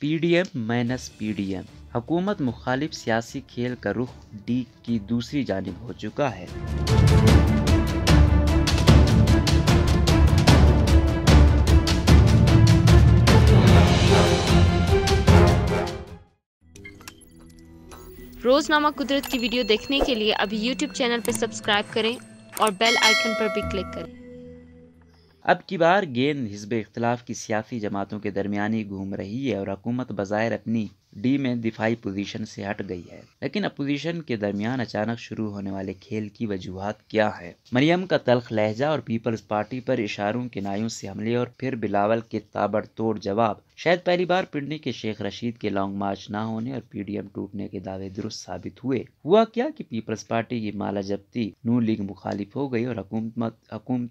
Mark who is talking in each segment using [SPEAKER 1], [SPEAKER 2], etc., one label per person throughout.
[SPEAKER 1] P D M minus P D M हुकूमत मुखालिफ सियासी खेल का रुख डी की दूसरी जानब हो चुका है रोज़नामा कुदरत की वीडियो देखने के लिए अभी YouTube चैनल पर सब्सक्राइब करें और बेल आइकन पर भी क्लिक करें अब की बार गेंद हिजब इख्तलाफ की सियासी जमातों के दरमिया घूम रही है और हकूमत बज़ाहिर अपनी डी में दिफाई पोजीशन से हट गई है लेकिन अपोजिशन के दरमियान अचानक शुरू होने वाले खेल की वजूहत क्या है मरियम का तलख लहजा और पीपल्स पार्टी पर इशारों के नायों से हमले और फिर बिलावल के ताबड़तोड़ जवाब शायद पहली बार पिंडी के शेख रशीद के लॉन्ग मार्च ना होने और पीडीएम टूटने के दावे दुरुस्त साबित हुए हुआ क्या कि पीपल्स पार्टी की माला जब्ती नू लीग मुखालिफ हो गई और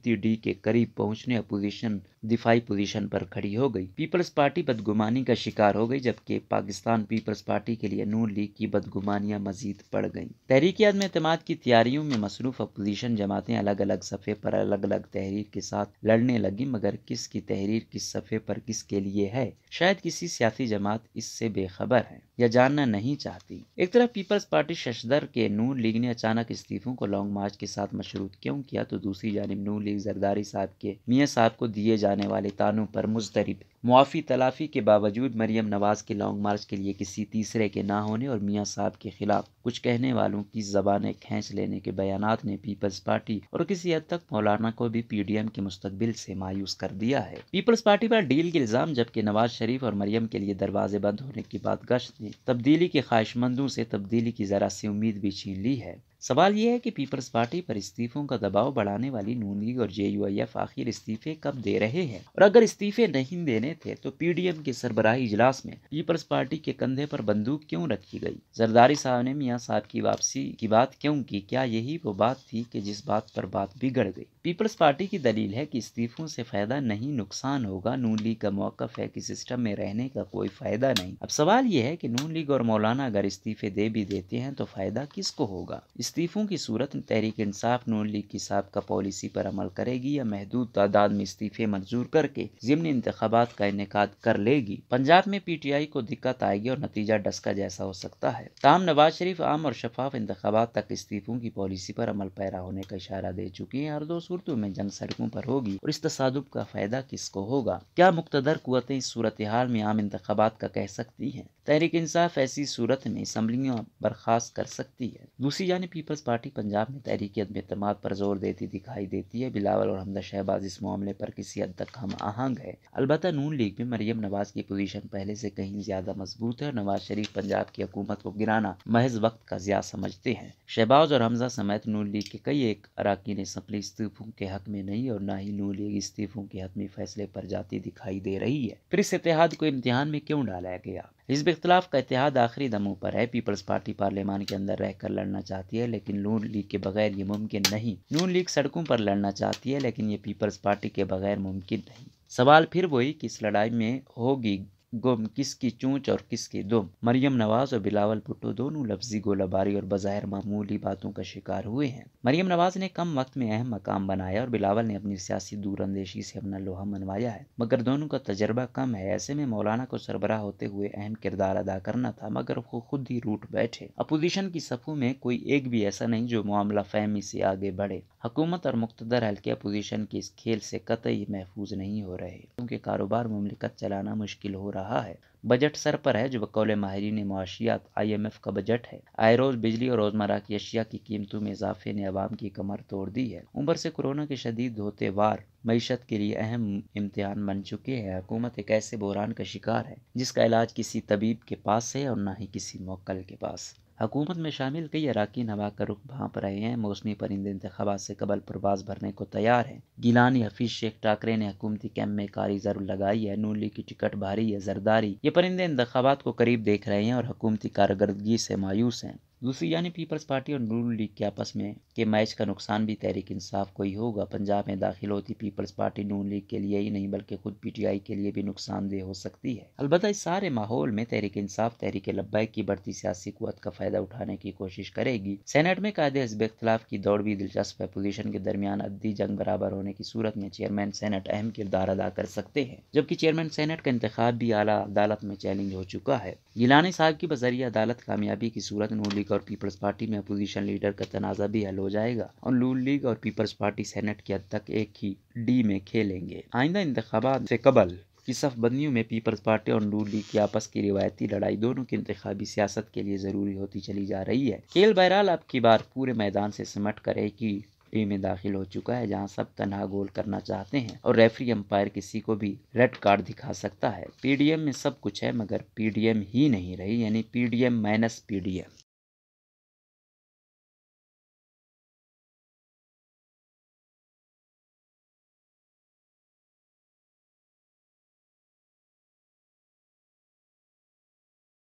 [SPEAKER 1] डी के करीब पहुंचने अपोजिशन दिफाई पोजीशन पर खड़ी हो गई पीपल्स पार्टी बदगुमानी का शिकार हो गई जबकि पाकिस्तान पाकिस्तान पीपल्स पार्टी के लिए नून लीग की बदगुमानियां मजीद बढ़ गईं तहरीक आदम अतमाद की तैयारियों में मसरूफ अपोजिशन जमातें अलग अलग सफ़े पर अलग अलग तहरीर के साथ लड़ने लगी मगर किसकी तहरीर किस सफ़े पर किसके लिए है शायद किसी सियासी जमात इससे बेखबर है या जानना नहीं चाहती एक तरफ पीपल्स पार्टी शशदर के नून लीग ने अचानक इस्तीफों को लॉन्ग मार्च के साथ मशरूत क्यों किया तो दूसरी जानब नून लीग जरदारी साहब के मियाँ साहब को दिए जाने वाले तानों पर मुस्तरब मुआफ़ी तलाफी के बावजूद मरियम नवाज के लॉन्ग मार्च के के लिए किसी तीसरे के ना होने और मियाँ साहब के खिलाफ कुछ कहने वालों की जबानें खींच लेने के बयान ने पीपल्स पार्टी और किसी हद तक मौलाना को भी पी डी एम के मुस्तबिल से मायूस कर दिया है पीपल्स पार्टी पर डील के इल्जाम जबकि नवाज शरीफ और मरियम के लिए दरवाजे बंद होने की बात गश्त ने तब्दीली के ख्वाहिशमंदों से तब्दीली की जरा सी उम्मीद भी छीन ली है सवाल यह है कि पीपल्स पार्टी पर इस्तीफों का दबाव बढ़ाने वाली नून लीग और जे यू आई एफ आखिर इस्तीफे कब दे रहे हैं और अगर इस्तीफे नहीं देने थे तो पी डी एम के सरबराही इजलास में पीपल्स पार्टी के कंधे पर बंदूक क्यों रखी गई जरदारी साहब ने मियाँ साहब की वापसी की बात क्यों की क्या यही वो बात थी कि जिस बात पर बात बिगड़ गई पीपल्स पार्टी की दलील है कि इस्तीफों से फायदा नहीं नुकसान होगा नून लीग का मौकफ है कि सिस्टम में रहने का कोई फायदा नहीं अब सवाल यह है कि नून लीग और मौलाना अगर इस्तीफे दे भी देते हैं तो फायदा किसको होगा इस्तीफ़ों की सूरत में तहरीक इंसाफ नून लीग की सबका पॉलिसी पर अमल करेगी या महदूद तादाद में इस्तीफे मंजूर करके जिमनी इंतबात का इनका कर लेगी पंजाब में पी टी आई को दिक्कत आएगी और नतीजा डस्का जैसा हो सकता है ताम नवाज शरीफ आम और शफाफ इंतबात तक इस्तीफों की पॉलिसी पर अमल पैरा होने का इशारा दे चुकी हैं और दो सूरतों में जंग सड़कों पर होगी और इस तसादुब का फायदा किसको होगा क्या मुख्तर कुतें इस सूरत हाल में आम इंतबात का कह सकती हैं तहरीक इंसाफ ऐसी सूरत में असम्बलियाँ बर्खास्त कर सकती है दूसरी जानब पीपल्स पार्टी पंजाब में तहरीक अदम पर जोर देती दिखाई देती है बिलावल और हमदा शहबाज इस मामले पर किसी हद तक हम आहंग है अलबत् नून लीग में मरियम नवाज की पोजीशन पहले से कहीं ज्यादा मजबूत है और नवाज शरीफ पंजाब की हकूमत को गिराना महज वक्त का ज्या समझते हैं शहबाज और हमजा समेत नून लीग के कई एक अरकान असम्बली इस्तीफों के हक में नहीं और न ही नून लीग इस्तीफों के हतमी फैसले पर जाती दिखाई दे रही है फिर इस इतिहाद को इम्तिहान में क्यों डाला गया हिजब इख्तलाफ का इतिहाद आखिरी दमों पर है पीपल्स पार्टी पार्लियामान के अंदर रहकर लड़ना चाहती है लेकिन नून लीग के बगैर ये मुमकिन नहीं नून लीग सड़कों पर लड़ना चाहती है लेकिन ये पीपल्स पार्टी के बगैर मुमकिन नहीं सवाल फिर वही कि इस लड़ाई में होगी गुम किसकी चूंच और किसकी दुम मरियम नवाज और बिलावल भुट्टो दोनों लफ्जी गोलाबारी और बाज़ाहिर मामूली बातों का शिकार हुए हैं मरियम नवाज ने कम वक्त में अहम मकाम बनाया और बिलावल ने अपनी सियासी दूरंदेशी से अपना लोहा मनवाया है मगर दोनों का तजर्बा कम है ऐसे में मौलाना को सरबराह होते हुए अहम किरदार अदा करना था मगर वो खुद ही रूट बैठे अपोजिशन की सफू में कोई एक भी ऐसा नहीं जो मामला फहमी से आगे बढ़े हुकूमत और मुख्तर हल्के अपोजिशन के इस खेल से कतई महफूज नहीं हो रहे क्योंकि कारोबार मुमलिकत चलाना मुश्किल हो रहा रहा है बजट सर पर है जो बकौल आई मुआशियात एफ का बजट है आए रोज बिजली और रोजमर्रा की अशिया की कीमतों में इजाफे ने आवाम की कमर तोड़ दी है उम्र से कोरोना के शदीद होते वार मीशत के लिए अहम इम्तहान बन चुके हैं हुकूमत एक ऐसे बहरान का शिकार है जिसका इलाज किसी तबीब के पास है और ना ही किसी मोकल के पास हुकूमत में शामिल कई अरकान हवा का रुख भाप रहे हैं मौसमी परिंदे इंतबात से कबल प्रवास भरने को तैयार हैं गिलानी हफीज शेख टाकरे ने हकूमती कैंप में कारी जरूर लगाई है नून लीग की टिकट भारी है जरदारी ये परिंदे इंतबात को करीब देख रहे हैं और हकूमती कारकर्दगी से मायूस हैं दूसरी यानी पीपल्स पार्टी और नून लीग के आपस में के मैच का नुकसान भी तहरीक इंसाफ को ही होगा पंजाब में दाखिल होती पीपल्स पार्टी नून लीग के लिए ही नहीं बल्कि खुद पीटीआई के लिए भी नुकसानदेह हो सकती है अलबत् इस सारे माहौल में तहरीक इंसाफ तहरीक लब्बैक की बढ़ती सियासी कुत का फायदा उठाने की कोशिश करेगी सेनेट में कायदे हजब इख्तलाफ की दौड़ भी दिलचस्प है पोजीशन के दरमियान अद्दी जंग बराबर होने की सूरत में चेयरमैन सेनेट अहम किरदार अदा कर सकते हैं जबकि चेयरमैन सेनेट का इंतखब भी आला अदालत में चैलेंज हो चुका है गिलानी साहब की बजरिया अदालत कामयाबी की सूरत नून लीग लीग और पीपल्स पार्टी में अपोजिशन लीडर का तनाजा भी हल हो जाएगा और लू लीग और पीपल्स पार्टी सेनेट के हद तक एक ही डी में खेलेंगे आइंदा इंतबात से कबल की सफबंदियों में पीपल्स पार्टी और नूर लीग की आपस की रिवायती लड़ाई दोनों की इंतबी सियासत के लिए ज़रूरी होती चली जा रही है खेल बहरहाल अब की बार पूरे मैदान से सिमट कर एक ही डी में दाखिल हो चुका है जहां सब तनहा गोल करना चाहते हैं और रेफरी अंपायर किसी को भी रेड कार्ड दिखा सकता है पीडीएम में सब कुछ है मगर पीडीएम ही नहीं रही यानी पीडीएम माइनस पीडीएम